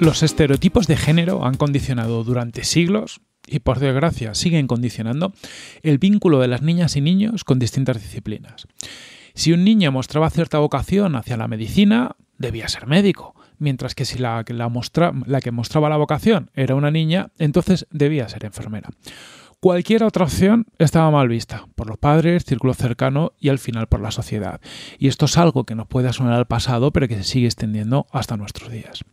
Los estereotipos de género han condicionado durante siglos, y por desgracia siguen condicionando, el vínculo de las niñas y niños con distintas disciplinas. Si un niño mostraba cierta vocación hacia la medicina, debía ser médico, mientras que si la, que mostraba la vocación era una niña, entonces debía ser enfermera. Cualquier otra opción estaba mal vista por los padres, círculo cercano y al final por la sociedad. Y esto es algo que nos puede sonar al pasado, pero que se sigue extendiendo hasta nuestros días.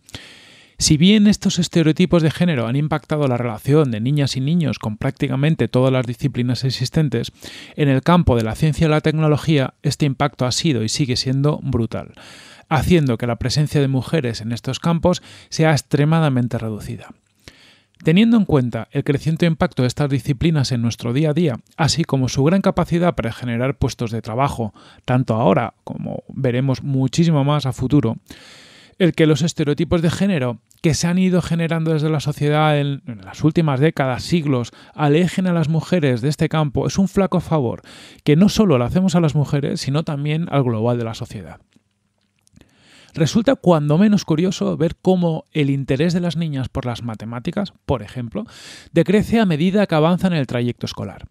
Si bien estos estereotipos de género han impactado la relación de niñas y niños con prácticamente todas las disciplinas existentes, en el campo de la ciencia y la tecnología este impacto ha sido y sigue siendo brutal, haciendo que la presencia de mujeres en estos campos sea extremadamente reducida. Teniendo en cuenta el creciente impacto de estas disciplinas en nuestro día a día, así como su gran capacidad para generar puestos de trabajo, tanto ahora como veremos muchísimo más a futuro, el que los estereotipos de género que se han ido generando desde la sociedad en, las últimas décadas, siglos, alejen a las mujeres de este campo, es un flaco favor que no solo lo hacemos a las mujeres, sino también al global de la sociedad. Resulta cuando menos curioso ver cómo el interés de las niñas por las matemáticas, por ejemplo, decrece a medida que avanzan en el trayecto escolar.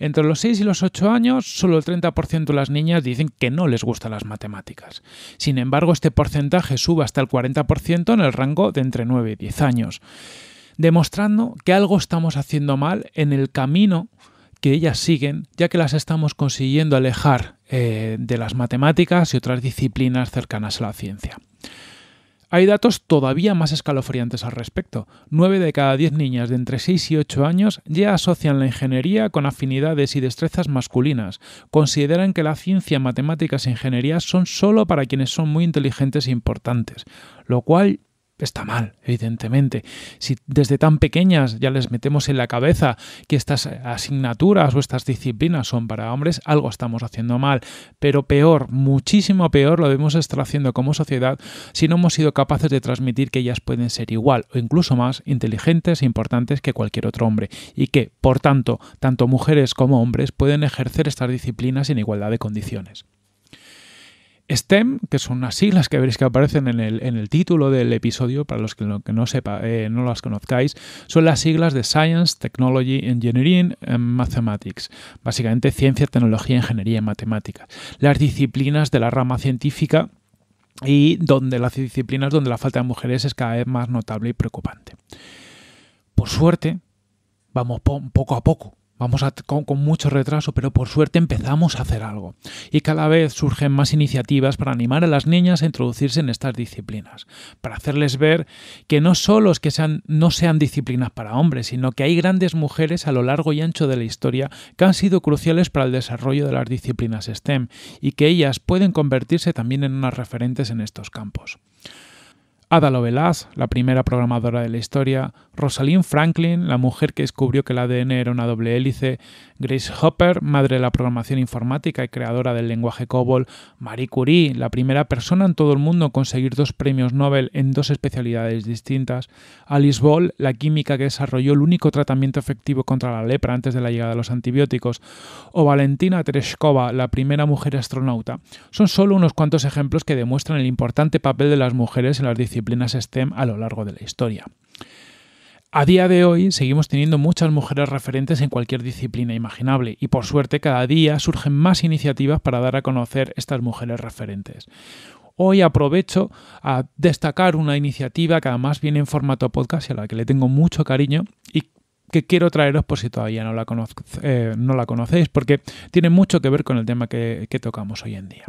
Entre los 6 y los 8 años, solo el 30% de las niñas dicen que no les gustan las matemáticas. Sin embargo, este porcentaje sube hasta el 40% en el rango de entre 9 y 10 años, demostrando que algo estamos haciendo mal en el camino que ellas siguen, ya que las estamos consiguiendo alejar eh, de las matemáticas y otras disciplinas cercanas a la ciencia. Hay datos todavía más escalofriantes al respecto. 9 de cada 10 niñas de entre 6 y 8 años ya asocian la ingeniería con afinidades y destrezas masculinas. Consideran que la ciencia, matemáticas e ingeniería son solo para quienes son muy inteligentes e importantes, lo cual está mal, evidentemente. Si desde tan pequeñas ya les metemos en la cabeza que estas eh, asignaturas o estas disciplinas son para hombres, algo estamos haciendo mal. Pero peor, muchísimo peor, lo debemos estar haciendo como sociedad si no hemos sido capaces de transmitir que ellas pueden ser igual o incluso más inteligentes e importantes que cualquier otro hombre y que, por tanto, tanto mujeres como hombres pueden ejercer estas disciplinas en igualdad de condiciones. STEM, que son las siglas que veréis que aparecen en el, título del episodio, para los que no, sepa, eh, no las conozcáis, son las siglas de Science, Technology, Engineering and Mathematics. Básicamente ciencia, tecnología, ingeniería y matemáticas. Las disciplinas de la rama científica y donde las disciplinas donde la falta de mujeres es cada vez más notable y preocupante. Por suerte, vamos poco a poco Vamos con, mucho retraso, pero por suerte empezamos a hacer algo. Y cada vez surgen más iniciativas para animar a las niñas a introducirse en estas disciplinas, para hacerles ver que no solo es que no sean disciplinas para hombres, sino que hay grandes mujeres a lo largo y ancho de la historia que han sido cruciales para el desarrollo de las disciplinas STEM y que ellas pueden convertirse también en unas referentes en estos campos. Ada Lovelace, la primera programadora de la historia, Rosalind Franklin, la mujer que descubrió que el ADN era una doble hélice, Grace Hopper, madre de la programación informática y creadora del lenguaje COBOL, Marie Curie, la primera persona en todo el mundo en conseguir dos premios Nobel en dos especialidades distintas, Alice Ball, la química que desarrolló el único tratamiento efectivo contra la lepra antes de la llegada de los antibióticos, o Valentina Tereshkova, la primera mujer astronauta. Son solo unos cuantos ejemplos que demuestran el importante papel de las mujeres en las disciplinas STEM a lo largo de la historia. A día de hoy seguimos teniendo muchas mujeres referentes en cualquier disciplina imaginable y por suerte cada día surgen más iniciativas para dar a conocer estas mujeres referentes. Hoy aprovecho a destacar una iniciativa que además viene en formato podcast y a la que le tengo mucho cariño y que quiero traeros por si todavía no la, eh, no la conocéis, porque tiene mucho que ver con el tema que, que, tocamos hoy en día.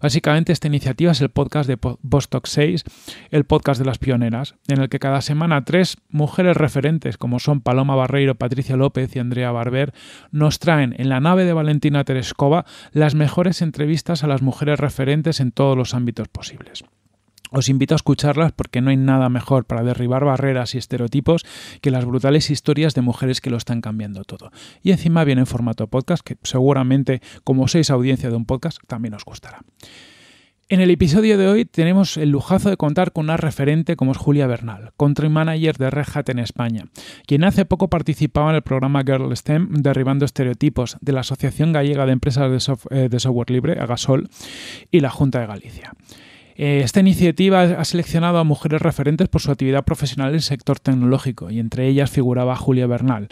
Básicamente, esta iniciativa es el podcast de Bostock 6, el podcast de las pioneras, en el que cada semana tres mujeres referentes, como son Paloma Barreiro, Patricia López y Andrea Barber, nos traen en la nave de Valentina Terescova las mejores entrevistas a las mujeres referentes en todos los ámbitos posibles. Os invito a escucharlas porque no hay nada mejor para derribar barreras y estereotipos que las brutales historias de mujeres que lo están cambiando todo. Y encima viene en formato podcast, que seguramente como sois audiencia de un podcast, también os gustará. En el episodio de hoy tenemos el lujazo de contar con una referente como es Julia Bernal, country manager de Red Hat en España, quien hace poco participaba en el programa Girl STEM Derribando Estereotipos de la Asociación Gallega de Empresas de, eh, de Software Libre, Agasol, y la Junta de Galicia. Eh, esta iniciativa ha seleccionado a mujeres referentes por su actividad profesional en el sector tecnológico y entre ellas figuraba Julia Bernal.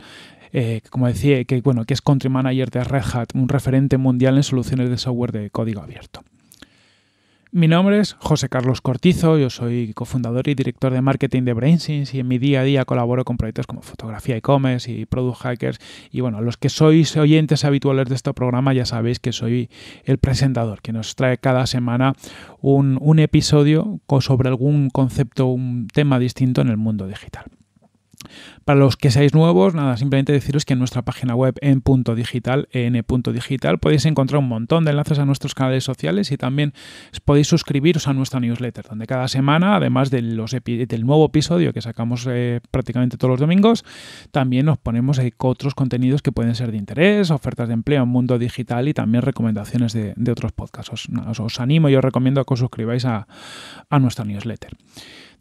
Eh, como decía, que, bueno, que es Country Manager de Red Hat, un referente mundial en soluciones de software de código abierto. Mi nombre es José Carlos Cortizo, yo soy cofundador y director de marketing de Brainsins y en mi día a día colaboro con proyectos como fotografía e-commerce y product hackers. Y bueno, los que sois oyentes habituales de este programa ya sabéis que soy el presentador, que nos trae cada semana un, un episodio sobre algún concepto, un tema distinto en el mundo digital. Para los que seáis nuevos, nada, simplemente deciros que en nuestra página web en punto digital, en punto digital, podéis encontrar un montón de enlaces a nuestros canales sociales y también podéis suscribiros a nuestra newsletter, donde cada semana, además de los del nuevo episodio que sacamos eh, prácticamente todos los domingos, también nos ponemos eh, otros contenidos que pueden ser de interés, ofertas de empleo en mundo digital y también recomendaciones de, otros podcasts. Os, animo y os recomiendo que os suscribáis a, a nuestra newsletter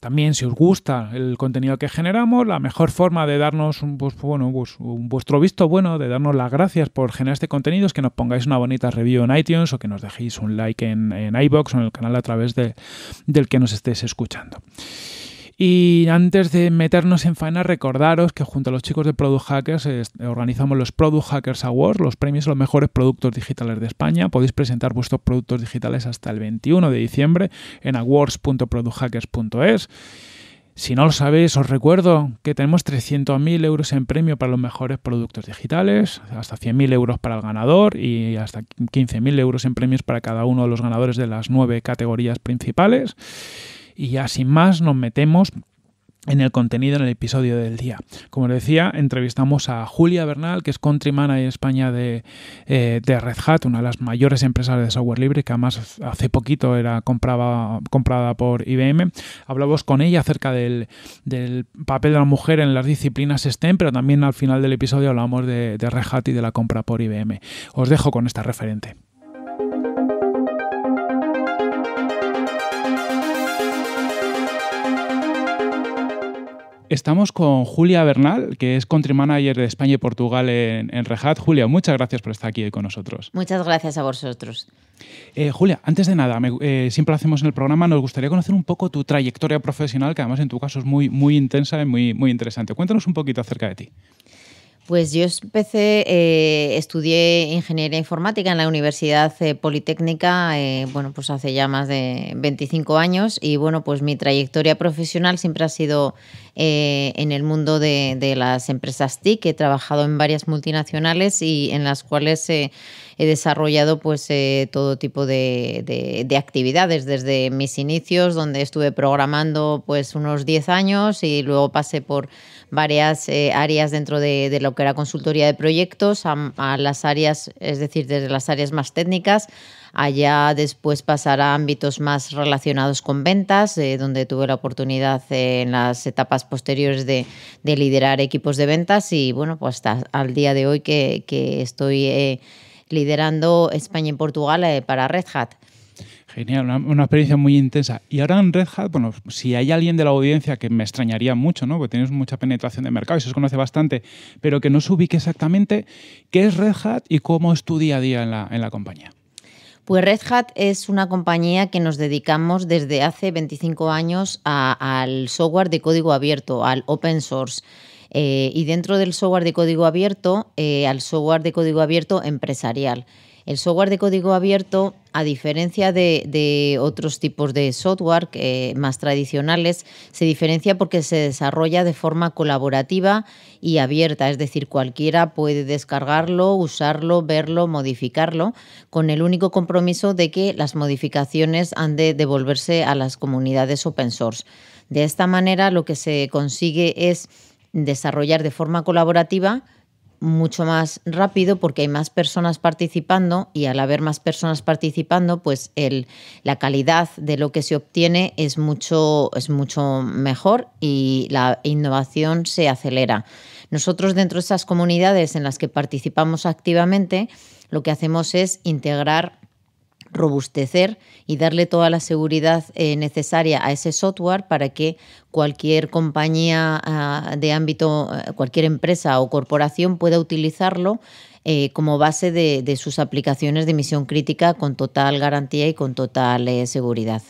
también si os gusta el contenido que generamos, la mejor forma de darnos un, pues, bueno, pues, vuestro visto bueno, de darnos las gracias por generar este contenido es que nos pongáis una bonita review en iTunes o que nos dejéis un like en, en iBox o en el canal a través del que nos estéis escuchando. Y antes de meternos en faena, recordaros que junto a los chicos de Product Hackers organizamos los Product Hackers Awards, los premios a los mejores productos digitales de España. Podéis presentar vuestros productos digitales hasta el 21 de diciembre en awards.producthackers.es. Si no lo sabéis, os recuerdo que tenemos 300.000 euros en premio para los mejores productos digitales, hasta 100.000 euros para el ganador y hasta 15.000 euros en premios para cada uno de los ganadores de las nueve categorías principales. Y ya sin más nos metemos en el contenido, en el episodio del día. Como les decía, entrevistamos a Julia Bernal, que es Country Manager España eh, de, Red Hat, una de las mayores empresas de software libre, que además hace poquito era compraba, comprada por IBM. Hablamos con ella acerca del, papel de la mujer en las disciplinas STEM, pero también al final del episodio hablamos de, de Red Hat y de la compra por IBM. Os dejo con esta referente. Estamos con Julia Bernal, que es Country Manager de España y Portugal en, en Rejat. Julia, muchas gracias por estar aquí hoy con nosotros. Muchas gracias a vosotros. Eh, Julia, antes de nada, eh, siempre lo hacemos en el programa, nos gustaría conocer un poco tu trayectoria profesional, que además en tu caso es muy, muy intensa y muy, muy interesante. Cuéntanos un poquito acerca de ti. Pues yo empecé, eh, estudié ingeniería informática en la Universidad eh, Politécnica, eh, bueno, pues hace ya más de 25 años y bueno, pues mi trayectoria profesional siempre ha sido en el mundo de, de, las empresas TIC. He trabajado en varias multinacionales y en las cuales he desarrollado pues eh, todo tipo de, actividades desde mis inicios, donde estuve programando pues unos 10 años y luego pasé por varias eh, áreas dentro de, lo que era consultoría de proyectos a, las áreas, es decir, desde las áreas más técnicas allá después pasar a ámbitos más relacionados con ventas, eh, donde tuve la oportunidad en las etapas posteriores de, liderar equipos de ventas y bueno, pues hasta al día de hoy que, estoy liderando España y Portugal eh, para Red Hat. Genial, una, experiencia muy intensa. Y ahora en Red Hat, bueno, si hay alguien de la audiencia que me extrañaría mucho, ¿no? Porque tienes mucha penetración de mercado y se os conoce bastante, pero que no se ubique exactamente qué es Red Hat y cómo es tu día a día en la, en la compañía. Pues Red Hat es una compañía que nos dedicamos desde hace 25 años al software de código abierto, al open source. Eh, y dentro del software de código abierto, eh, al software de código abierto empresarial. El software de código abierto, a diferencia de, otros tipos de software eh, más tradicionales, se diferencia porque se desarrolla de forma colaborativa y abierta, es decir, cualquiera puede descargarlo, usarlo, verlo, modificarlo, con el único compromiso de que las modificaciones han de devolverse a las comunidades open source. De esta manera lo que se consigue es desarrollar de forma colaborativa mucho más rápido porque hay más personas participando y al haber más personas participando, pues la calidad de lo que se obtiene es mucho, es mucho mejor y la innovación se acelera. Nosotros dentro de esas comunidades en las que participamos activamente, lo que hacemos es integrar robustecer y darle toda la seguridad eh, necesaria a ese software para que cualquier compañía ah, de ámbito, eh, cualquier empresa o corporación pueda utilizarlo eh, como base de, de, sus aplicaciones de misión crítica con total garantía y con total seguridad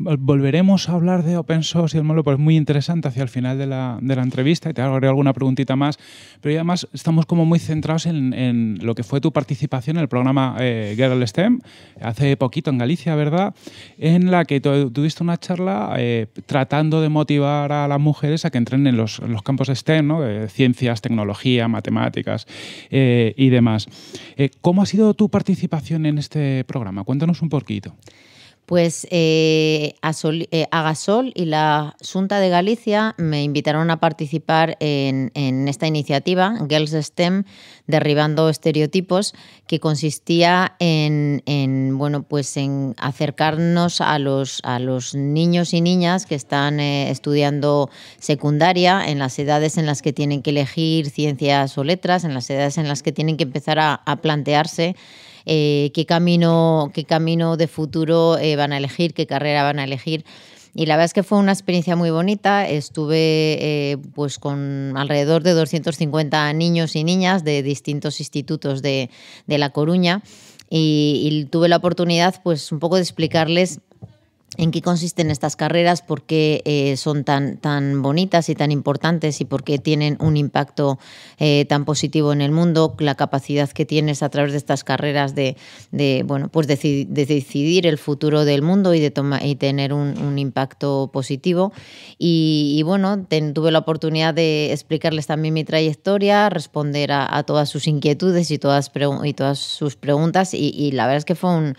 volveremos a hablar de open source y el modelo, pues es muy interesante hacia el final de la, entrevista y te haré alguna preguntita más. Pero además estamos como muy centrados en, lo que fue tu participación en el programa eh, Girl STEM, hace poquito en Galicia, ¿verdad? En la que tuviste una charla eh, tratando de motivar a las mujeres a que entren en los, campos STEM, ¿no? Eh, ciencias, tecnología, matemáticas y demás. ¿Cómo ha sido tu participación en este programa? Cuéntanos un poquito. Pues eh, eh y la Junta de Galicia me invitaron a participar en, esta iniciativa, Girls STEM, Derribando Estereotipos, que consistía en, bueno, pues en acercarnos a los, niños y niñas que están eh, estudiando secundaria, en las edades en las que tienen que elegir ciencias o letras, en las edades en las que tienen que empezar a plantearse eh, qué, camino, qué camino de futuro eh, van a elegir, qué carrera van a elegir. Y la verdad es que fue una experiencia muy bonita. Estuve eh, pues con alrededor de 250 niños y niñas de distintos institutos de, La Coruña y, y, tuve la oportunidad pues un poco de explicarles en qué consisten estas carreras, por qué eh, son tan, tan bonitas y tan importantes y por qué tienen un impacto eh, tan positivo en el mundo, la capacidad que tienes a través de estas carreras de, bueno, pues decidir el futuro del mundo y de toma, y tener un, impacto positivo. Y, bueno, tuve la oportunidad de explicarles también mi trayectoria, responder a, todas sus inquietudes y todas, y todas sus preguntas y la verdad es que fue un,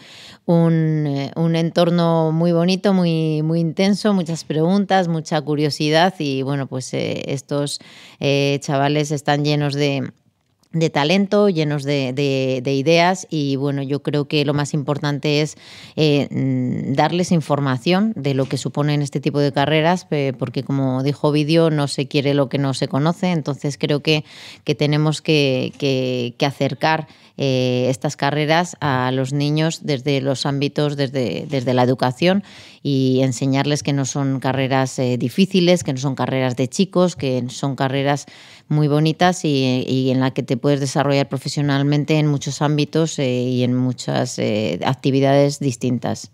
eh, un, entorno muy bonito, muy, muy intenso, muchas preguntas, mucha curiosidad y bueno, pues eh, estos eh, chavales están llenos de de talento, llenos de, de, ideas y bueno, yo creo que lo más importante es eh, mm, darles información de lo que suponen este tipo de carreras, porque como dijo Vidio, no se quiere lo que no se conoce, entonces creo que, que tenemos que, acercar eh, estas carreras a los niños desde los ámbitos, desde, desde la educación y enseñarles que no son carreras eh, difíciles, que no son carreras de chicos, que son carreras muy bonitas y, en la que te puedes desarrollar profesionalmente en muchos ámbitos eh, y en muchas eh, actividades distintas.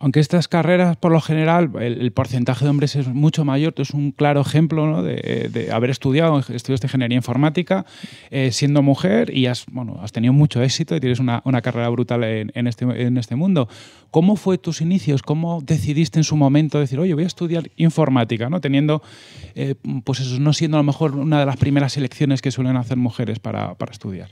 Aunque estas carreras, por lo general, el, porcentaje de hombres es mucho mayor, tú es un claro ejemplo ¿no? de, haber estudiado, estudios de ingeniería informática, eh, siendo mujer y has, bueno, has tenido mucho éxito y tienes una, una carrera brutal en, este, en este mundo. ¿Cómo fue tus inicios? ¿Cómo decidiste en su momento decir, oye, voy a estudiar informática, ¿no? teniendo, eh, pues eso, no siendo a lo mejor una de las primeras elecciones que suelen hacer mujeres para, para estudiar?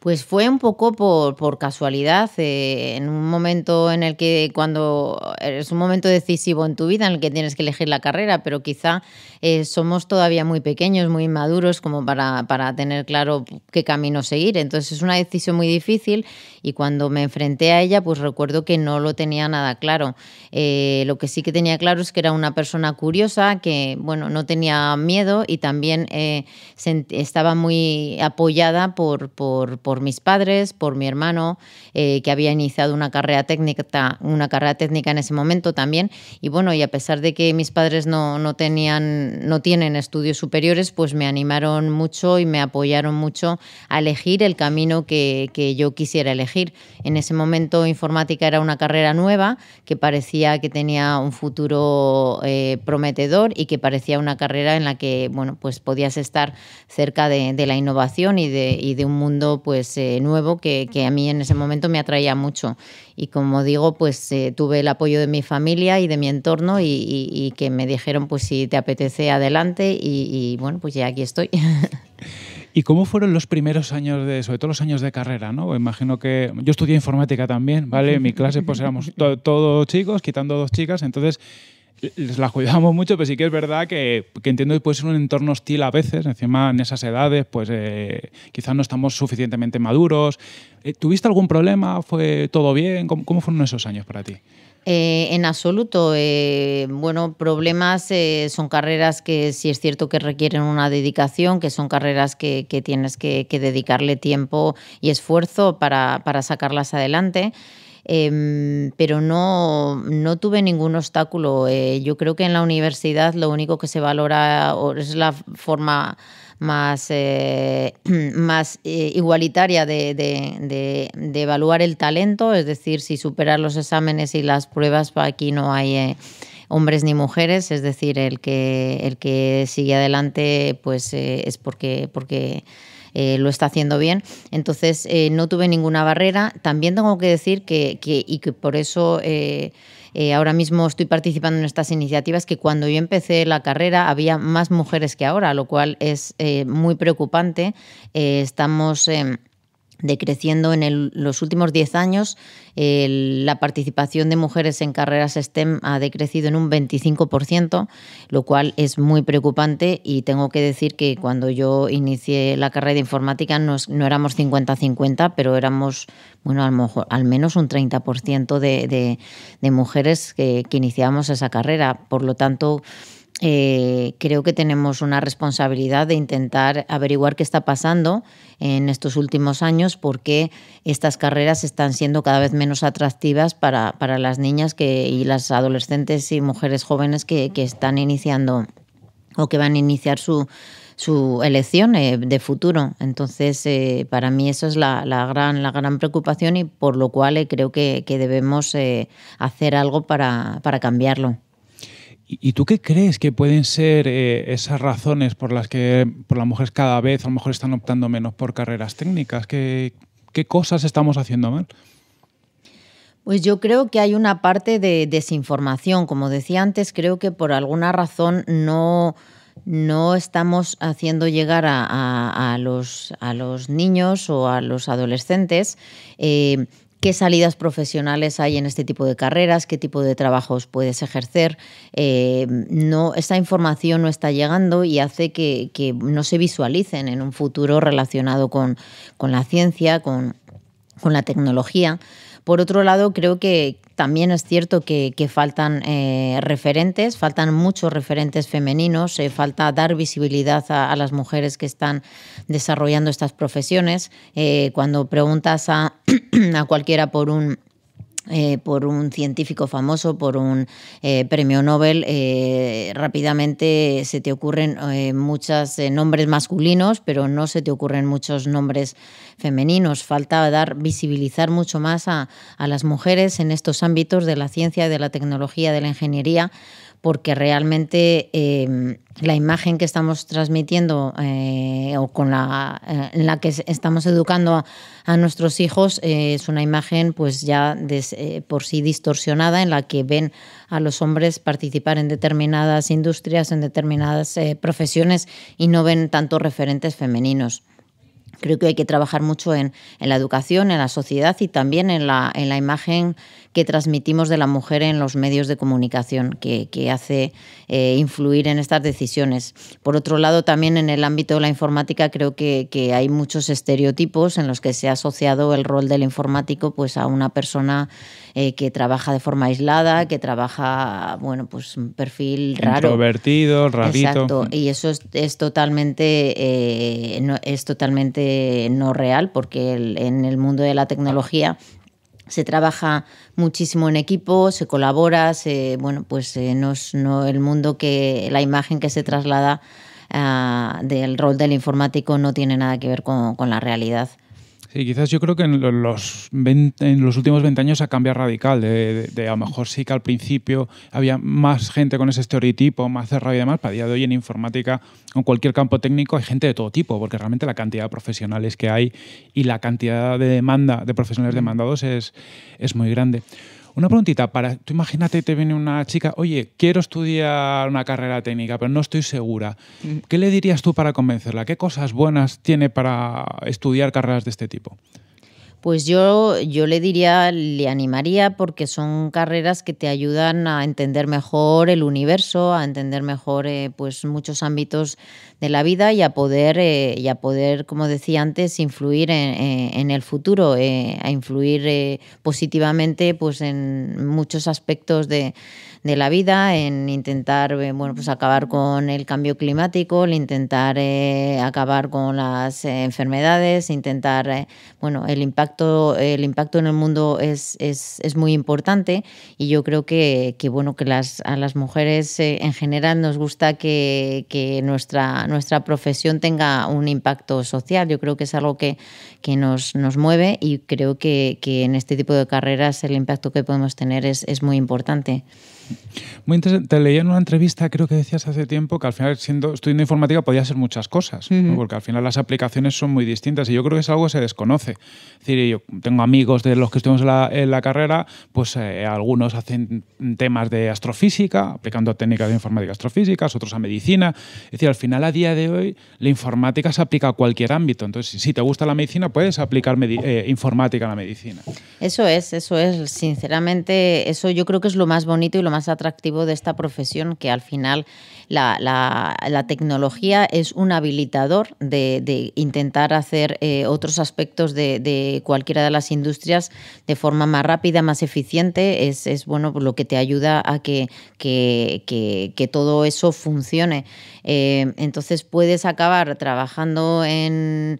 Pues fue un poco por, casualidad, eh, en un momento en el que cuando es un momento decisivo en tu vida en el que tienes que elegir la carrera, pero quizá eh, somos todavía muy pequeños, muy inmaduros como para, tener claro qué camino seguir. Entonces es una decisión muy difícil y cuando me enfrenté a ella, pues recuerdo que no lo tenía nada claro. Eh, lo que sí que tenía claro es que era una persona curiosa, que bueno, no tenía miedo y también estaba muy apoyada por, por por mis padres, por mi hermano, eh, que había iniciado una carrera técnica, una carrera técnica en ese momento también. Y bueno, y a pesar de que mis padres no, no tenían, no tienen estudios superiores, pues me animaron mucho y me apoyaron mucho a elegir el camino que, que yo quisiera elegir. En ese momento informática era una carrera nueva que parecía que tenía un futuro eh, prometedor y que parecía una carrera en la que bueno, pues podías estar cerca de, de la innovación y de, y de un mundo pues pues, eh, nuevo que, a mí en ese momento me atraía mucho. Y como digo, pues eh, tuve el apoyo de mi familia y de mi entorno y, que me dijeron, pues si te apetece, adelante. Y, bueno, pues ya aquí estoy. ¿Y cómo fueron los primeros años de, sobre todo los años de carrera, no? Imagino que yo estudié informática también, ¿vale? En mi clase pues éramos todos chicos, quitando dos chicas, entonces les la cuidamos mucho, pero sí que es verdad que, entiendo que puede ser un entorno hostil a veces, encima en esas edades, pues eh, quizás no estamos suficientemente maduros. Eh, ¿Tuviste algún problema? ¿Fue todo bien? ¿Cómo, fueron esos años para ti? Eh, en absoluto. bueno, problemas son carreras que si es cierto que requieren una dedicación, que son carreras que, tienes que, dedicarle tiempo y esfuerzo para sacarlas adelante. Em, pero no, no tuve ningún obstáculo. Eh, yo creo que en la universidad lo único que se valora es la forma más, eh, más eh, igualitaria de, evaluar el talento, es decir, si superar los exámenes y las pruebas, aquí no hay hombres ni mujeres, es decir, el que, el que sigue adelante pues es porque... porque eh, lo está haciendo bien. Entonces, eh, no tuve ninguna barrera. También tengo que decir que, y que por eso... Eh, ahora mismo estoy participando en estas iniciativas que cuando yo empecé la carrera había más mujeres que ahora, lo cual es muy preocupante. estamos em, decreciendo en los últimos 10 años. la participación de mujeres en carreras STEM ha decrecido en un 25%, lo cual es muy preocupante y tengo que decir que cuando yo inicié la carrera de informática no, éramos 50-50, pero éramos, bueno, mejor, al menos un 30% de, mujeres que, que iniciábamos esa carrera. Por lo tanto, eh, creo que tenemos una responsabilidad de intentar averiguar qué está pasando en estos últimos años, porque estas carreras están siendo cada vez menos atractivas para, las niñas y las adolescentes y mujeres jóvenes que, están iniciando o que van a iniciar su, elección eh, de futuro. Entonces, eh, para mí esa es la, la, gran, preocupación y por lo cual eh, creo que, debemos hacer algo para cambiarlo. ¿Y tú qué crees que pueden ser eh, esas razones por las que por las mujeres cada vez a lo mejor están optando menos por carreras técnicas? ¿Qué, qué cosas estamos haciendo mal? Pues yo creo que hay una parte de desinformación. Como decía antes, creo que por alguna razón no, no estamos haciendo llegar a, los, a los niños o a los adolescentes eh, qué salidas profesionales hay en este tipo de carreras, qué tipo de trabajos puedes ejercer. Esa eh, no, esta información no está llegando y hace que, no se visualicen en un futuro relacionado con, la ciencia, con, la tecnología. Por otro lado, creo que también es cierto que, faltan eh, referentes, faltan muchos referentes femeninos, eh, falta dar visibilidad a, las mujeres que están desarrollando estas profesiones. Eh, cuando preguntas a, a cualquiera por un eh, por un científico famoso, por un eh, premio Nobel, rápidamente se te ocurren muchos nombres masculinos, pero no se te ocurren muchos nombres femeninos. Falta dar, visibilizar mucho más a, a las mujeres en estos ámbitos de la ciencia, de la tecnología, de la ingeniería, porque realmente em, la imagen que estamos transmitiendo eh, o con la, eh, en la que estamos educando a, nuestros hijos eh, es una imagen pues ya por sí distorsionada en la que ven a los hombres participar en determinadas industrias, en determinadas profesiones y no ven tantos referentes femeninos creo que hay que trabajar mucho en, la educación, en la sociedad y también en la, en la imagen que transmitimos de la mujer en los medios de comunicación, que, hace eh, influir en estas decisiones. Por otro lado, también en el ámbito de la informática creo que, hay muchos estereotipos en los que se ha asociado el rol del informático pues, a una persona eh, que trabaja de forma aislada, que trabaja, bueno, pues un perfil raro. Introvertido, rarito. Exacto, y eso es, totalmente, eh, no, es totalmente no real porque en el mundo de la tecnología se trabaja muchísimo en equipo, se colabora, se, bueno, pues eh, no el mundo que la imagen que se traslada ah, del rol del informático no tiene nada que ver con, con la realidad. Sí, quizás yo creo que en los, en los últimos 20 años ha cambiado radical. De, a lo mejor sí que al principio había más gente con ese estereotipo, más cerrado y demás. Para día de hoy en informática, en cualquier campo técnico, hay gente de todo tipo, porque realmente la cantidad de profesionales que hay y la cantidad de demanda de profesionales mm. demandados es, es muy grande. Una preguntita, para, tú imagínate, te viene una chica, oye, quiero estudiar una carrera técnica, pero no estoy segura. ¿Qué le dirías tú para convencerla? ¿Qué cosas buenas tiene para estudiar carreras de este tipo? Pues yo, yo le diría, le animaría porque son carreras que te ayudan a entender mejor el universo, a entender mejor eh, pues muchos ámbitos de la vida y a poder, eh, y a poder como decía antes, influir en, eh, el futuro, a influir positivamente pues en muchos aspectos de, la vida, en intentar bueno, pues acabar con el cambio climático, el intentar acabar con las enfermedades, intentar bueno, el impacto el impacto en el mundo es, muy importante y yo creo que, bueno, que a las mujeres eh, en general nos gusta que, nuestra, profesión tenga un impacto social. Yo creo que es algo que, que nos, mueve y creo que, en este tipo de carreras el impacto que podemos tener es muy importante. Muy interesante. Te leí en una entrevista, creo que decías hace tiempo, que al final, siendo estudiando informática, podía ser muchas cosas, porque al final las aplicaciones son muy distintas y yo creo que es algo que se desconoce. Es decir, yo tengo amigos de los que estuvimos en la, carrera, pues eh, algunos hacen temas de astrofísica, aplicando técnicas de informática astrofísicas, otros a medicina. Es decir, al final, a día de hoy, la informática se aplica a cualquier ámbito. Entonces, si te gusta la medicina, puedes aplicar eh, informática a la medicina. Eso es, eso es. Sinceramente, eso yo creo que es lo más bonito y lo más más atractivo de esta profesión, que al final la, tecnología es un habilitador de, intentar hacer eh, otros aspectos de, cualquiera de las industrias de forma más rápida, más eficiente. Es, bueno pues lo que te ayuda a que, todo eso funcione. Eh, entonces puedes acabar trabajando en,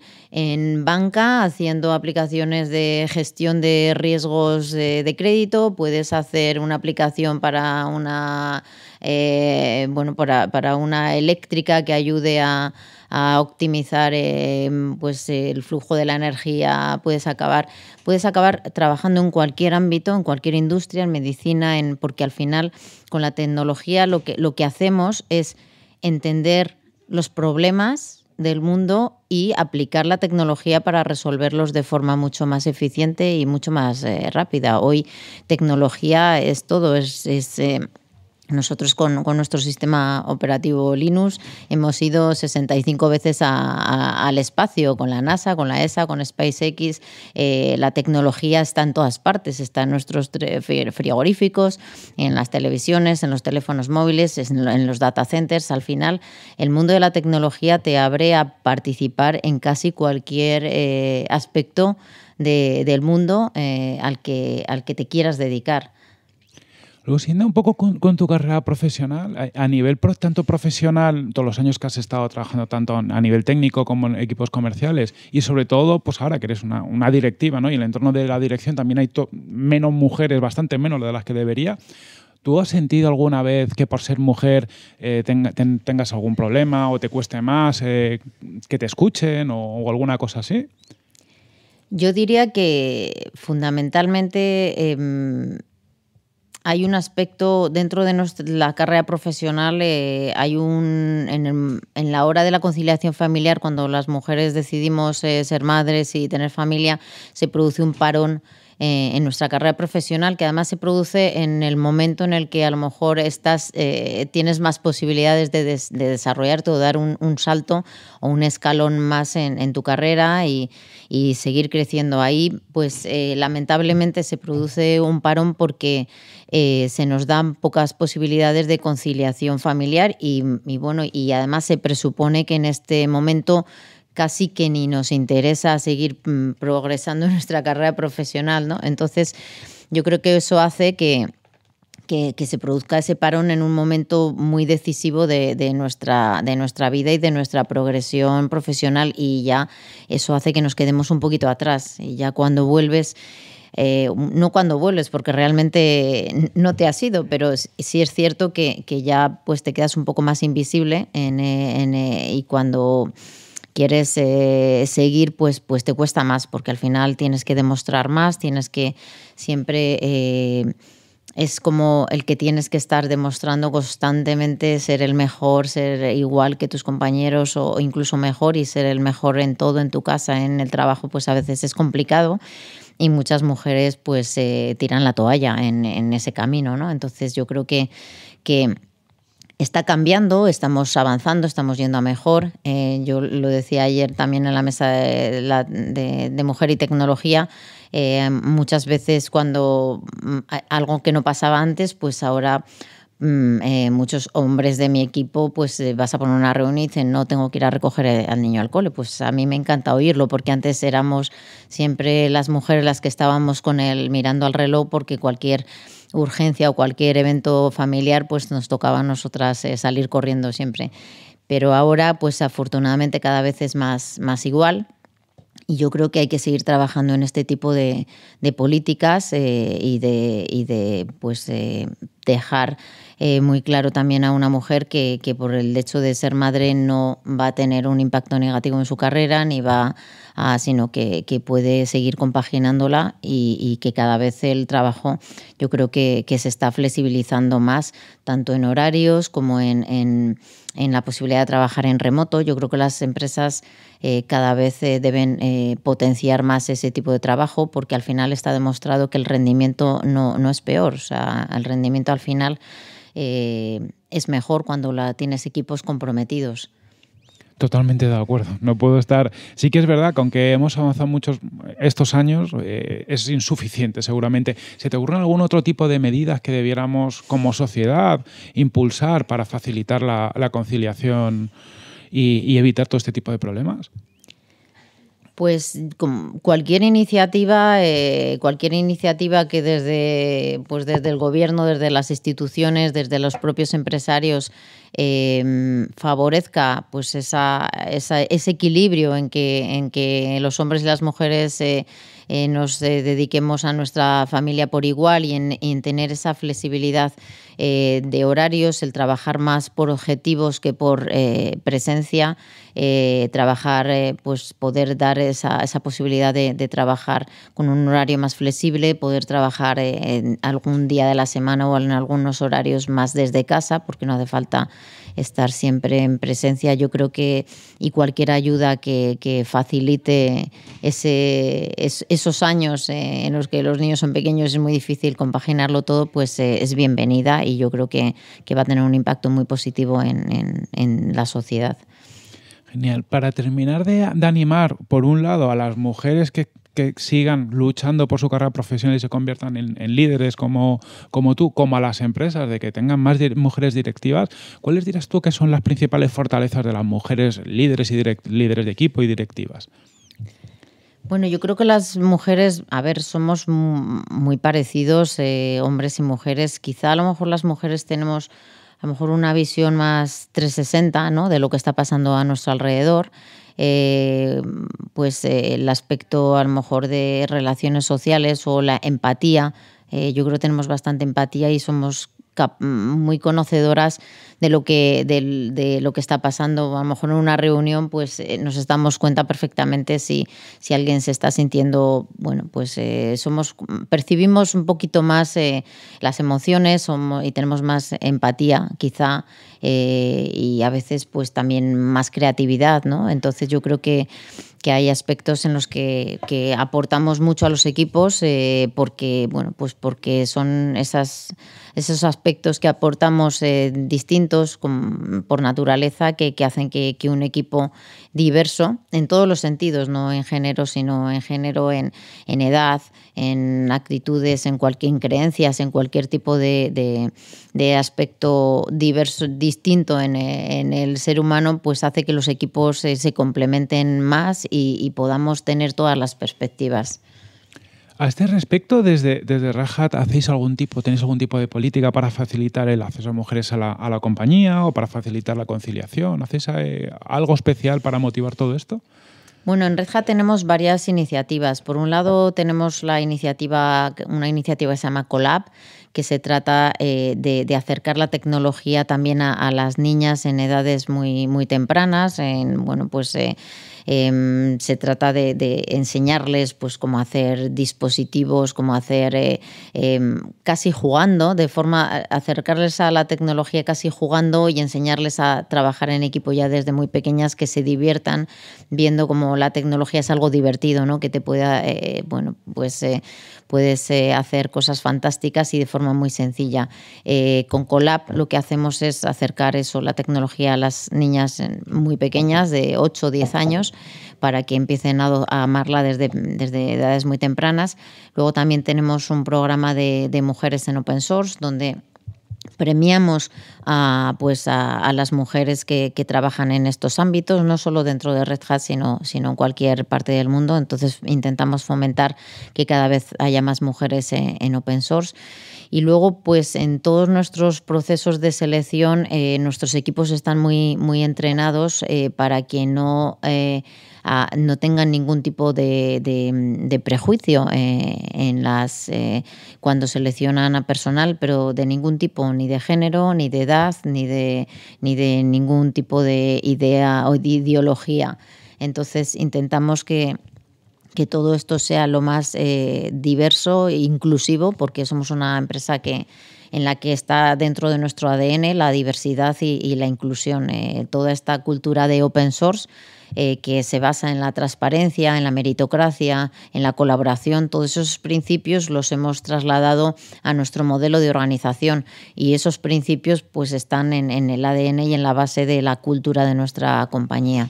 banca, haciendo aplicaciones de gestión de riesgos eh, de crédito, puedes hacer una aplicación para una eh, bueno, para, para, una eléctrica que ayude a, optimizar eh, pues, el flujo de la energía, puedes acabar, puedes acabar trabajando en cualquier ámbito, en cualquier industria, en medicina, en, porque al final con la tecnología lo que, lo que hacemos es entender los problemas del mundo y aplicar la tecnología para resolverlos de forma mucho más eficiente y mucho más eh, rápida. Hoy tecnología es todo, es, nosotros con, nuestro sistema operativo Linux hemos ido 65 veces al espacio, con la NASA, con la ESA, con SpaceX. Eh, la tecnología está en todas partes, está en nuestros frigoríficos, en las televisiones, en los teléfonos móviles, en, los data centers. Al final, el mundo de la tecnología te abre a participar en casi cualquier eh, aspecto del mundo eh, al que te quieras dedicar. Luego, siendo un poco con, tu carrera profesional, a, nivel tanto profesional, todos los años que has estado trabajando tanto a nivel técnico como en equipos comerciales, y sobre todo, pues ahora que eres una, directiva, ¿no? Y en el entorno de la dirección también hay menos mujeres, bastante menos de las que debería. ¿Tú has sentido alguna vez que por ser mujer eh, tengas algún problema o te cueste más eh, que te escuchen o, alguna cosa así? Yo diría que fundamentalmente em, hay un aspecto dentro de la carrera profesional, eh, hay un en, la hora de la conciliación familiar, cuando las mujeres decidimos eh, ser madres y tener familia, se produce un parón eh, en nuestra carrera profesional, que además se produce en el momento en el que a lo mejor estás, tienes más posibilidades de, desarrollarte o dar un, salto o un escalón más en, tu carrera y, y, seguir creciendo ahí, pues lamentablemente se produce un parón porque eh, se nos dan pocas posibilidades de conciliación familiar y, bueno, y además se presupone que en este momento casi que ni nos interesa seguir mm, progresando en nuestra carrera profesional, ¿no? Entonces, yo creo que eso hace que, se produzca ese parón en un momento muy decisivo nuestra, de nuestra vida y de nuestra progresión profesional y ya eso hace que nos quedemos un poquito atrás y ya cuando vuelves eh, no cuando vuelves, porque realmente no te ha sido pero sí es cierto que, ya pues te quedas un poco más invisible eh, eh, y cuando quieres seguir, pues, pues te cuesta más, porque al final tienes que demostrar más, tienes que siempre... es como el que tienes que estar demostrando constantemente ser el mejor, ser igual que tus compañeros o incluso mejor y ser el mejor en todo, en tu casa, en el trabajo, pues a veces es complicado y muchas mujeres pues eh, tiran la toalla en, ese camino, ¿no? Entonces yo creo que, que está cambiando, estamos avanzando, estamos yendo a mejor. Eh, yo lo decía ayer también en la mesa de, mujer y tecnología. Eh, muchas veces cuando mm, algo que no pasaba antes, pues ahora Mm, eh, muchos hombres de mi equipo, pues eh, vas a poner una reunión y dicen, no, tengo que ir a recoger eh, al niño al cole. Pues a mí me encanta oírlo, porque antes éramos siempre las mujeres las que estábamos con él mirando al reloj, porque cualquier urgencia o cualquier evento familiar, pues nos tocaba a nosotras salir corriendo siempre. Pero ahora, pues afortunadamente cada vez es más, más igual y yo creo que hay que seguir trabajando en este tipo de, políticas eh, y, de, de, pues, eh, dejar eh, muy claro también a una mujer que, por el hecho de ser madre no va a tener un impacto negativo en su carrera, ni va a, sino que, puede seguir compaginándola y, que cada vez el trabajo yo creo que, se está flexibilizando más, tanto en horarios como en en la posibilidad de trabajar en remoto. Yo creo que las empresas eh, cada vez eh, deben eh, potenciar más ese tipo de trabajo porque al final está demostrado que el rendimiento no, es peor. O sea, el rendimiento al final es mejor cuando la, tienes equipos comprometidos. Totalmente de acuerdo. No puedo estar. Sí que es verdad que aunque hemos avanzado muchos estos años, eh, es insuficiente seguramente. ¿Se te ocurren algún otro tipo de medidas que debiéramos como sociedad impulsar para facilitar la, conciliación y evitar todo este tipo de problemas? pues cualquier iniciativa, eh, cualquier iniciativa que desde, pues desde el gobierno, desde las instituciones, desde los propios empresarios em, favorezca pues esa, ese equilibrio en que, en que los hombres y las mujeres eh, eh, nos eh, dediquemos a nuestra familia por igual y en, tener esa flexibilidad eh, de horarios, el trabajar más por objetivos que por presencia, trabajar, pues poder dar esa, esa posibilidad de, de, trabajar con un horario más flexible, poder trabajar en algún día de la semana o en algunos horarios más desde casa, porque no hace falta estar siempre en presencia, yo creo que, y cualquier ayuda que, facilite ese, esos años eh, en los que los niños son pequeños, es muy difícil compaginarlo todo, pues eh, es bienvenida y yo creo que, va a tener un impacto muy positivo en, la sociedad. Genial. Para terminar de, animar, por un lado, a las mujeres que que sigan luchando por su carrera profesional y se conviertan en, líderes como, como tú, como a las empresas, de que tengan más mujeres directivas, ¿cuáles dirás tú que son las principales fortalezas de las mujeres líderes y líderes de equipo y directivas? Bueno, yo creo que las mujeres, a ver, somos muy parecidos, eh, hombres y mujeres. Quizá a lo mejor las mujeres tenemos a lo mejor una visión más 360, ¿no? De lo que está pasando a nuestro alrededor. Eh, pues eh, el aspecto a lo mejor de relaciones sociales o la empatía. Eh, yo creo que tenemos bastante empatía y somos muy conocedoras de lo que lo que está pasando. A lo mejor en una reunión, pues nos damos cuenta perfectamente si, si alguien se está sintiendo, bueno, pues somos percibimos un poquito más las emociones y tenemos más empatía, quizá eh, y a veces pues también más creatividad, ¿no? Entonces yo creo que, que hay aspectos en los que, aportamos mucho a los equipos eh, porque, bueno, pues porque son esas, esos aspectos que aportamos eh, distintos por naturaleza que, hacen que, un equipo diverso en todos los sentidos, no en género, sino en género, en, edad, en actitudes, en cualquier creencias, en cualquier tipo de, aspecto diverso, distinto eh, en, el ser humano, pues hace que los equipos eh, se, complementen más y, podamos tener todas las perspectivas. A este respecto, desde, desde Red ¿hacéis algún tipo, tenéis algún tipo de política para facilitar el acceso a mujeres a la, compañía o para facilitar la conciliación? ¿Hacéis eh, algo especial para motivar todo esto? Bueno, en Red tenemos varias iniciativas. Por un lado, tenemos la iniciativa, una iniciativa que se llama Colab, que se trata eh, de, acercar la tecnología también a, las niñas en edades muy, muy tempranas, en, bueno, pues... Eh, Em, se trata de, enseñarles pues, cómo hacer dispositivos, cómo hacer eh, em, casi jugando, de forma acercarles a la tecnología casi jugando y enseñarles a trabajar en equipo ya desde muy pequeñas, que se diviertan viendo cómo la tecnología es algo divertido, ¿no? que te pueda, eh, bueno, pues eh, puedes hacer cosas fantásticas y de forma muy sencilla. con Colab lo que hacemos es acercar eso, la tecnología a las niñas muy pequeñas, de 8 o 10 años, para que empiecen a, amarla desde, edades muy tempranas. Luego también tenemos un programa de, mujeres en open source donde premiamos a, pues las mujeres que, trabajan en estos ámbitos, no solo dentro de Red Hat, sino, sino en cualquier parte del mundo. Entonces intentamos fomentar que cada vez haya más mujeres en open source. Y luego, pues en todos nuestros procesos de selección, eh, nuestros equipos están muy, muy entrenados eh, para que no, eh, no tengan ningún tipo de, prejuicio en las, cuando seleccionan a personal, pero de ningún tipo, ni de género, ni de edad, ni de, ni de ningún tipo de idea o de ideología. Entonces intentamos que que todo esto sea lo más eh, diverso e inclusivo, porque somos una empresa que en la que está dentro de nuestro ADN la diversidad y, la inclusión. Eh, toda esta cultura de open source eh, que se basa en la transparencia, en la meritocracia, en la colaboración, todos esos principios los hemos trasladado a nuestro modelo de organización y esos principios pues están en, en el ADN y en la base de la cultura de nuestra compañía.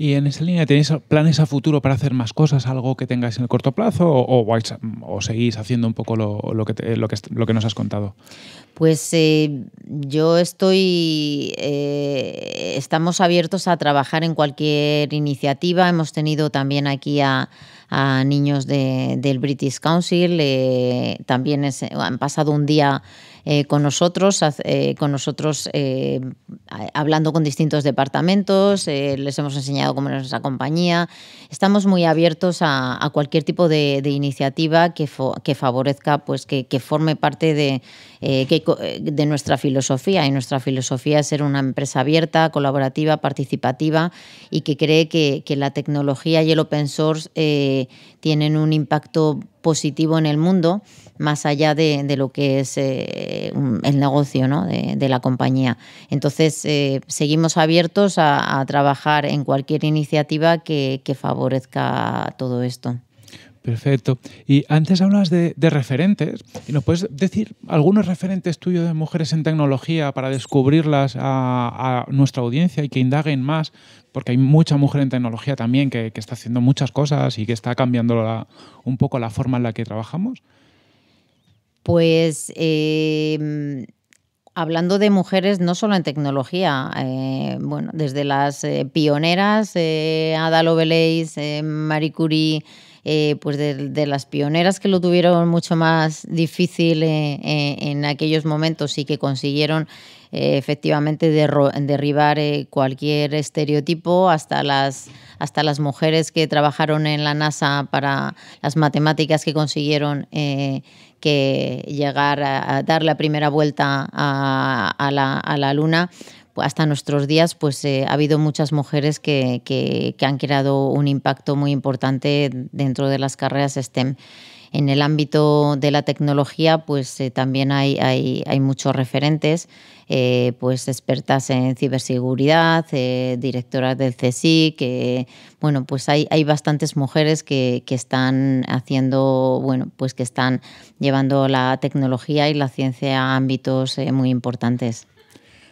Y en esa línea, ¿tenéis planes a futuro para hacer más cosas? ¿Algo que tengáis en el corto plazo o, o seguís haciendo un poco lo, que lo, nos has contado? Pues eh, yo estoy, eh, estamos abiertos a trabajar en cualquier iniciativa. Hemos tenido también aquí a niños del British Council. Eh, también han pasado un día eh, con nosotros, eh, con nosotros eh, hablando con distintos departamentos, les hemos enseñado cómo es nuestra compañía. Estamos muy abiertos a, cualquier tipo de, iniciativa que, favorezca, pues que, forme parte de, nuestra filosofía. Y nuestra filosofía es ser una empresa abierta, colaborativa, participativa y que cree que la tecnología y el open source tienen un impacto positivo en el mundo más allá de, lo que es eh, el negocio de, la compañía. Entonces, eh, seguimos abiertos a, trabajar en cualquier iniciativa que, favorezca todo esto. Perfecto. Y antes hablas de, referentes. nos puedes decir algunos referentes tuyos de mujeres en tecnología para descubrirlas a, nuestra audiencia y que indaguen más? Porque hay mucha mujer en tecnología también que, está haciendo muchas cosas y que está cambiando un poco la forma en la que trabajamos. Pues em, hablando de mujeres, no solo en tecnología, eh, bueno, desde las eh, pioneras, eh, Ada Lovelace, Marie Curie, pues de, las pioneras que lo tuvieron mucho más difícil en aquellos momentos y que consiguieron efectivamente derribar cualquier estereotipo hasta las hasta las mujeres que trabajaron en la NASA para las matemáticas que consiguieron que llegar a, dar la primera vuelta a, la, luna pues, hasta nuestros días, pues eh, ha habido muchas mujeres que, han creado un impacto muy importante dentro de las carreras STEM. En el ámbito de la tecnología, pues eh, también hay, hay, muchos referentes. Eh, pues expertas en ciberseguridad, eh, directoras del CSIC, que bueno, pues hay, bastantes mujeres que, que, están haciendo, bueno, pues que están llevando la tecnología y la ciencia a ámbitos eh, muy importantes.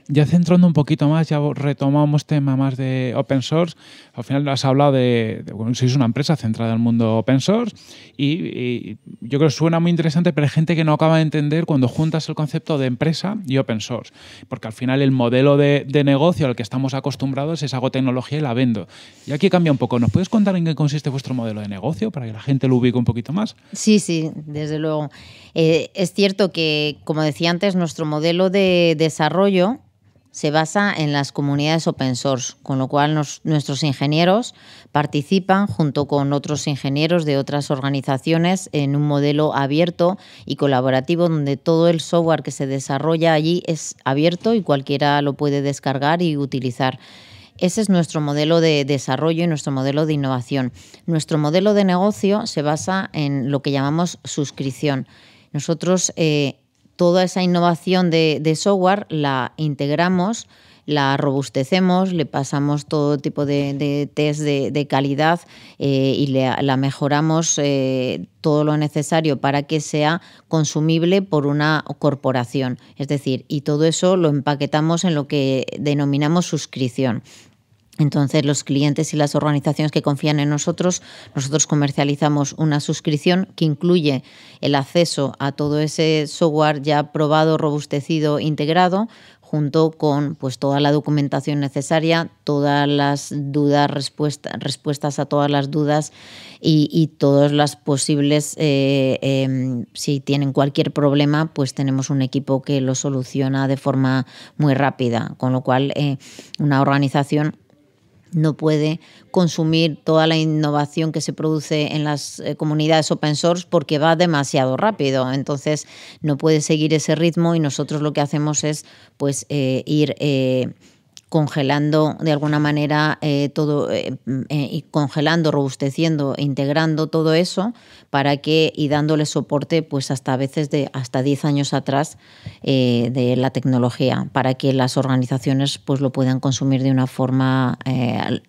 Ya centrando un poquito más, ya retomamos tema más de open source. Al final has hablado de, bueno, sois una empresa centrada en el mundo open source y, yo creo que suena muy interesante, pero hay gente que no acaba de entender cuando juntas el concepto de empresa y open source, porque al final el modelo de, negocio al que estamos acostumbrados es hago tecnología y la vendo. Y aquí cambia un poco. ¿Nos puedes contar en qué consiste vuestro modelo de negocio para que la gente lo ubique un poquito más? Sí, sí, desde luego. Eh, es cierto que, como decía antes, nuestro modelo de desarrollo se basa en las comunidades open source, con lo cual nuestros ingenieros participan junto con otros ingenieros de otras organizaciones en un modelo abierto y colaborativo donde todo el software que se desarrolla allí es abierto y cualquiera lo puede descargar y utilizar. Ese es nuestro modelo de desarrollo y nuestro modelo de innovación. Nuestro modelo de negocio se basa en lo que llamamos suscripción. Nosotros eh, toda esa innovación de, software la integramos la robustecemos, le pasamos todo tipo de, test de, calidad eh, y la mejoramos eh, todo lo necesario para que sea consumible por una corporación. Es decir, y todo eso lo empaquetamos en lo que denominamos suscripción. Entonces los clientes y las organizaciones que confían en nosotros, nosotros comercializamos una suscripción que incluye el acceso a todo ese software ya probado, robustecido, integrado, junto con pues, toda la documentación necesaria, todas las dudas, respuestas a todas las dudas y, todas las posibles, eh, em, si tienen cualquier problema, pues tenemos un equipo que lo soluciona de forma muy rápida, con lo cual eh, una organización no puede consumir toda la innovación que se produce en las eh, comunidades open source porque va demasiado rápido. Entonces no puede seguir ese ritmo y nosotros lo que hacemos es pues eh, ir eh, congelando de alguna manera eh, todo, eh, mm, eh, y congelando, robusteciendo, integrando todo eso para que y dándole soporte pues hasta a veces de hasta 10 años atrás de la tecnología para que las organizaciones pues lo puedan consumir de una forma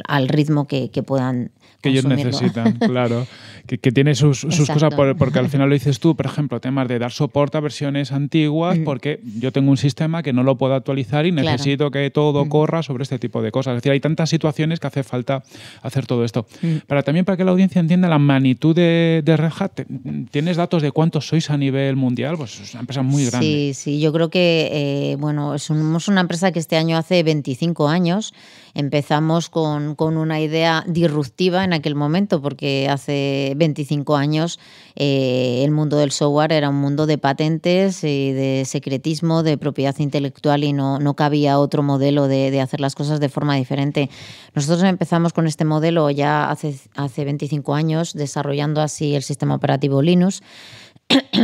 al, ritmo que, puedan que ellos necesitan, claro. Que, tiene sus, cosas, porque al final lo dices tú, por ejemplo, temas de dar soporte a versiones antiguas, mm. porque yo tengo un sistema que no lo puedo actualizar y necesito que todo mm. corra sobre este tipo de cosas. Es decir, hay tantas situaciones que hace falta hacer todo esto. Para también para que la audiencia entienda la magnitud de, de ¿tienes datos de cuántos sois a nivel mundial? Pues es una empresa muy grande. Sí, sí, yo creo que, eh, bueno, somos una empresa que este año hace 25 años. Empezamos con, con una idea disruptiva en aquel momento, porque hace 25 años eh, el mundo del software era un mundo de patentes de secretismo, de propiedad intelectual y no, no cabía otro modelo de, hacer las cosas de forma diferente. Nosotros empezamos con este modelo ya hace, hace 25 años, desarrollando así el sistema operativo Linux.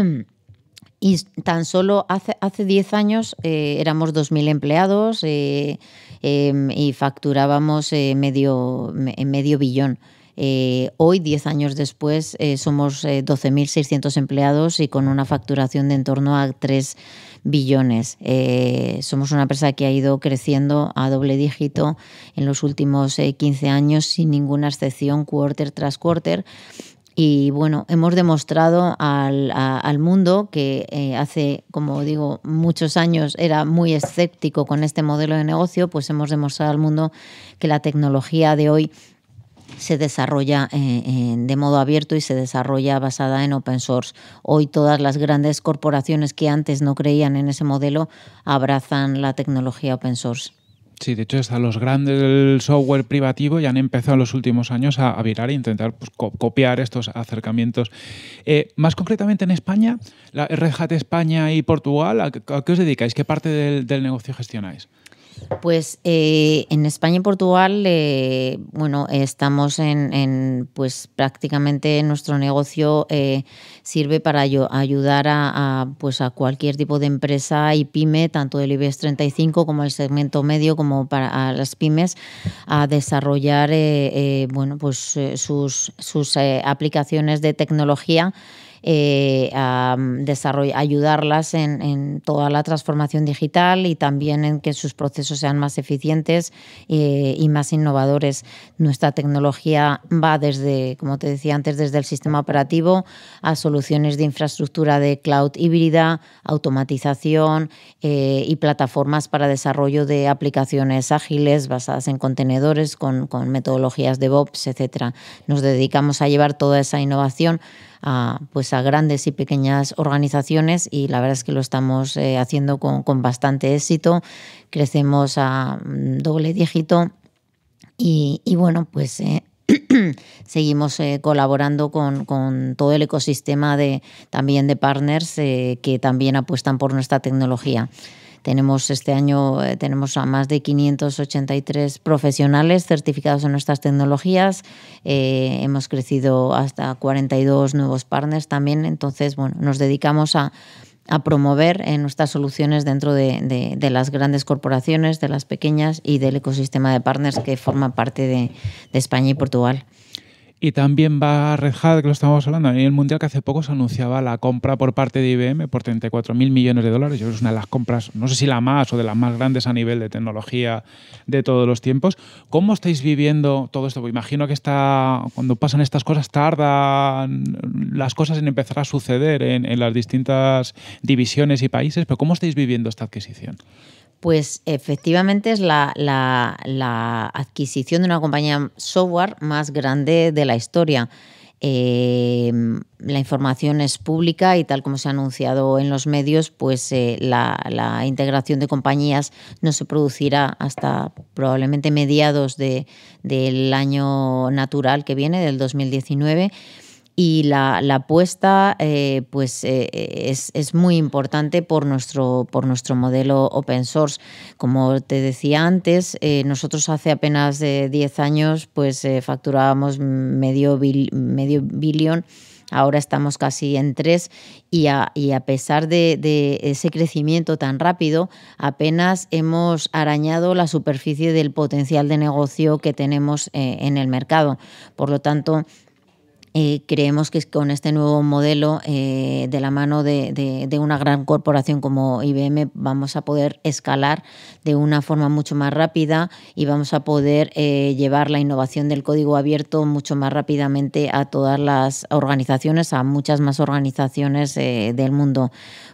y tan solo hace, hace 10 años eh, éramos 2.000 empleados eh, em, y facturábamos medio, medio billón. Eh, hoy, 10 años después, eh, somos 12.600 eh, empleados y con una facturación de en torno a 3 billones. somos una empresa que ha ido creciendo a doble dígito en los últimos 15 años sin ninguna excepción, quarter tras quarter. Y bueno, hemos demostrado al, mundo que hace, como digo, muchos años era muy escéptico con este modelo de negocio, pues hemos demostrado al mundo que la tecnología de hoy se desarrolla eh, de modo abierto y se desarrolla basada en open source. Hoy todas las grandes corporaciones que antes no creían en ese modelo abrazan la tecnología open source. Sí, de hecho, hasta los grandes del software privativo ya han empezado en los últimos años a, virar e intentar pues, copiar estos acercamientos. Eh, más concretamente en España, la Red Hat España y Portugal, ¿a, qué os dedicáis? ¿Qué parte del negocio gestionáis? Pues eh, en España y Portugal, eh, bueno, estamos en, pues prácticamente nuestro negocio eh, sirve para ayudar a, pues a cualquier tipo de empresa y pyme, tanto del IBEX 35 como el segmento medio, como para las pymes, a desarrollar, pues sus, sus aplicaciones de tecnología eh, a mm, ayudarlas en, toda la transformación digital y también en que sus procesos sean más eficientes eh, y más innovadores. Nuestra tecnología va desde, como te decía antes, desde el sistema operativo a soluciones de infraestructura de cloud híbrida, automatización eh, y plataformas para desarrollo de aplicaciones ágiles basadas en contenedores con, con metodologías DevOps, etc. Nos dedicamos a llevar toda esa innovación a, pues a grandes y pequeñas organizaciones y la verdad es que lo estamos eh, haciendo con, bastante éxito. Crecemos a mm, doble dígito y, bueno, pues... Eh, seguimos eh, colaborando con, todo el ecosistema de, también de partners que también apuestan por nuestra tecnología. Tenemos este año eh, tenemos a más de 583 profesionales certificados en nuestras tecnologías. Eh, hemos crecido hasta 42 nuevos partners también. Entonces, bueno, nos dedicamos a promover eh, nuestras soluciones dentro de, las grandes corporaciones, de las pequeñas y del ecosistema de partners que forma parte de España y Portugal. Y también va Red Hat, que lo estábamos hablando en el mundial, que hace poco se anunciaba la compra por parte de IBM por 34 mil millones de dólares. Yo creo que es una de las compras, no sé si la más o de las más grandes a nivel de tecnología de todos los tiempos. ¿Cómo estáis viviendo todo esto? Porque imagino que está, cuando pasan estas cosas tardan las cosas en empezar a suceder en, en las distintas divisiones y países, pero ¿cómo estáis viviendo esta adquisición? Pues efectivamente es la, adquisición de una compañía software más grande de la historia. Em, la información es pública y tal como se ha anunciado en los medios, pues eh, la, integración de compañías no se producirá hasta probablemente mediados del año natural que viene, del 2019 y la, apuesta eh, pues, eh, es, muy importante por nuestro, por nuestro modelo open source. Como te decía antes, eh, nosotros hace apenas 10 años pues, facturábamos medio, medio billón ahora estamos casi en tres y a, pesar de, ese crecimiento tan rápido, apenas hemos arañado la superficie del potencial de negocio que tenemos en el mercado. Por lo tanto, eh, creemos que con este nuevo modelo, eh, de la mano de, una gran corporación como IBM, vamos a poder escalar de una forma mucho más rápida y vamos a poder eh, llevar la innovación del código abierto mucho más rápidamente a todas las organizaciones, a muchas más organizaciones del mundo.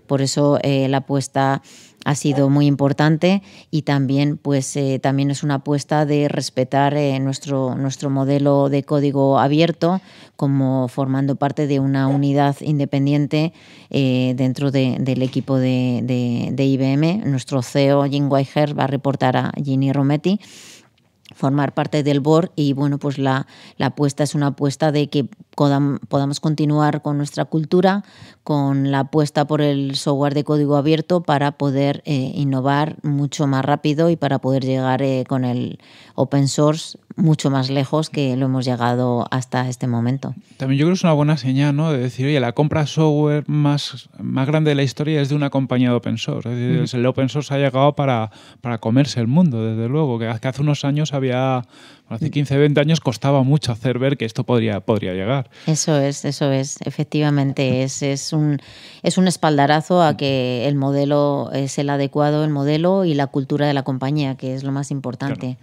Por eso la apuesta ha sido muy importante y también, pues, eh, también es una apuesta de respetar eh, nuestro, nuestro modelo de código abierto como formando parte de una unidad independiente eh, dentro de, del equipo de, IBM. Nuestro CEO, Jim Weiher, va a reportar a Ginny Rometti formar parte del board y bueno, pues la, la apuesta es una apuesta de que podamos continuar con nuestra cultura, con la apuesta por el software de código abierto para poder eh, innovar mucho más rápido y para poder llegar eh, con el open source mucho más lejos que lo hemos llegado hasta este momento. También yo creo que es una buena señal, ¿no? De decir, oye, la compra software más, más grande de la historia es de una compañía de open source. Es decir, el open source ha llegado para, para comerse el mundo, desde luego, que hace unos años había Hace 15, 20 años costaba mucho hacer ver que esto podría, podría llegar. Eso es, eso es, efectivamente. Es, es, un, es un espaldarazo a que el modelo es el adecuado, el modelo y la cultura de la compañía, que es lo más importante.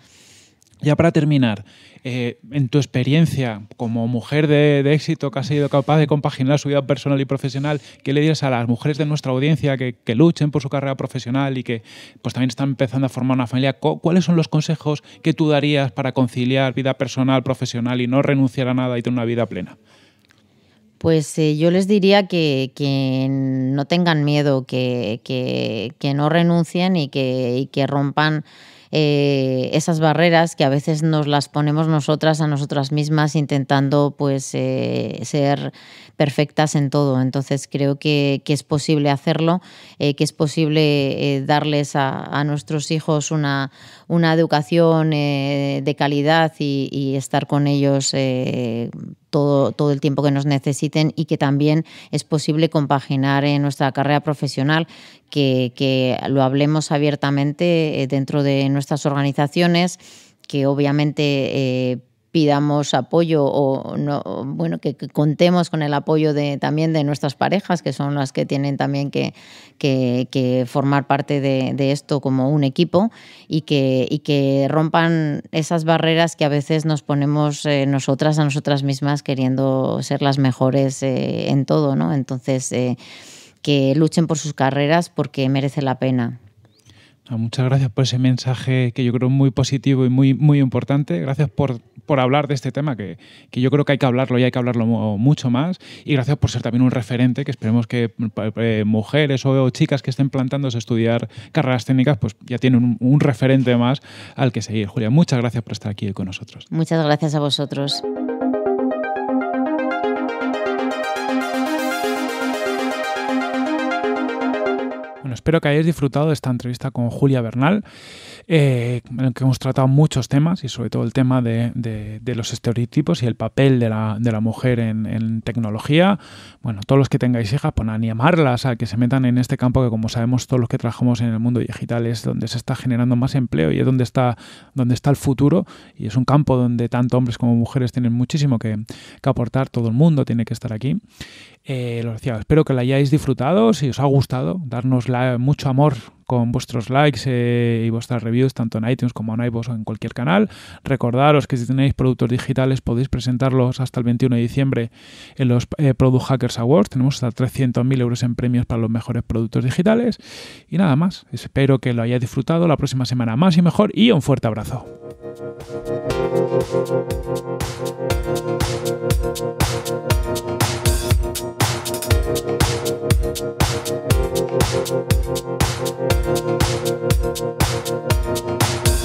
Ya para terminar, eh, en tu experiencia como mujer de, éxito que has sido capaz de compaginar su vida personal y profesional, ¿qué le dirías a las mujeres de nuestra audiencia que, luchen por su carrera profesional y que pues, también están empezando a formar una familia? ¿Cuáles son los consejos que tú darías para conciliar vida personal, profesional y no renunciar a nada y tener una vida plena? Pues eh, yo les diría que, no tengan miedo, que, no renuncien y que rompan eh, esas barreras que a veces nos las ponemos nosotras a nosotras mismas intentando pues eh, ser perfectas en todo. Entonces creo que, es posible hacerlo, eh, que es posible darles a, nuestros hijos una, una educación de calidad y, estar con ellos. Todo, todo, el tiempo que nos necesiten y que también es posible compaginar en nuestra carrera profesional, que, lo hablemos abiertamente eh, dentro de nuestras organizaciones, que obviamente eh, pidamos apoyo o bueno, que, contemos con el apoyo de, también de nuestras parejas, que son las que tienen también que, que, formar parte de, esto como un equipo y que, que rompan esas barreras que a veces nos ponemos eh, nosotras a nosotras mismas queriendo ser las mejores en todo, ¿no? Entonces, que luchen por sus carreras porque merece la pena. Ah, muchas gracias por ese mensaje que yo creo muy positivo y muy, muy importante. Gracias por, hablar de este tema, que, yo creo que hay que hablarlo y hay que hablarlo mucho más. Y gracias por ser también un referente, que esperemos que eh, mujeres o, chicas que estén plantándose a estudiar carreras técnicas, pues ya tienen un, un referente más al que seguir. Julia, muchas gracias por estar aquí con nosotros. Muchas gracias a vosotros. espero que hayáis disfrutado de esta entrevista con Julia Bernal, eh, en la que hemos tratado muchos temas y sobre todo el tema de, los estereotipos y el papel de la, mujer en, tecnología. Bueno, todos los que tengáis hijas, a pues animarlas a que se metan en este campo que como sabemos todos los que trabajamos en el mundo digital es donde se está generando más empleo y es donde está, el futuro y es un campo donde tanto hombres como mujeres tienen muchísimo que aportar, todo el mundo tiene que estar aquí. Eh, lo decía, espero que lo hayáis disfrutado. Si os ha gustado, darnos mucho amor con vuestros likes eh, y vuestras reviews, tanto en iTunes como en iVoox o en cualquier canal. Recordaros que si tenéis productos digitales podéis presentarlos hasta el 21 de diciembre en los eh, Product Hackers Awards. Tenemos hasta 300.000 euros en premios para los mejores productos digitales. Y nada más, espero que lo hayáis disfrutado. La próxima semana más y mejor y un fuerte abrazo. Thank